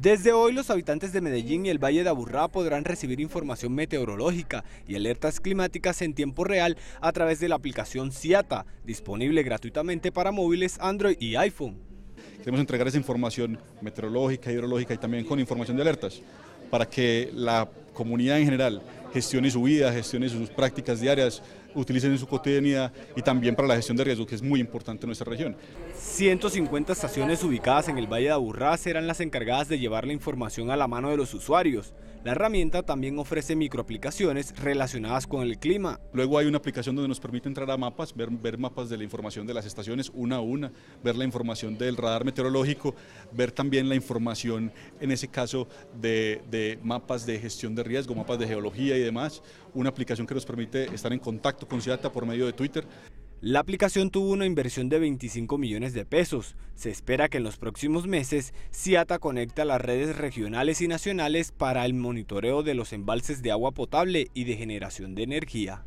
Desde hoy los habitantes de Medellín y el Valle de Aburrá podrán recibir información meteorológica y alertas climáticas en tiempo real a través de la aplicación CIATA, disponible gratuitamente para móviles Android y iPhone. Queremos entregar esa información meteorológica, hidrológica y también con información de alertas para que la comunidad en general gestione su vida, gestione sus prácticas diarias, utilicen en su cotidianidad y también para la gestión de riesgo, que es muy importante en nuestra región. 150 estaciones ubicadas en el Valle de Aburrá serán las encargadas de llevar la información a la mano de los usuarios. La herramienta también ofrece microaplicaciones relacionadas con el clima. Luego hay una aplicación donde nos permite entrar a mapas, ver, mapas de la información de las estaciones una a una, ver la información del radar meteorológico, ver también la información, en ese caso, de, mapas de gestión de riesgo, mapas de geología y demás. Una aplicación que nos permite estar en contacto con CIATA por medio de Twitter. La aplicación tuvo una inversión de 25 millones de pesos. Se espera que en los próximos meses CIATA conecta las redes regionales y nacionales para el monitoreo de los embalses de agua potable y de generación de energía.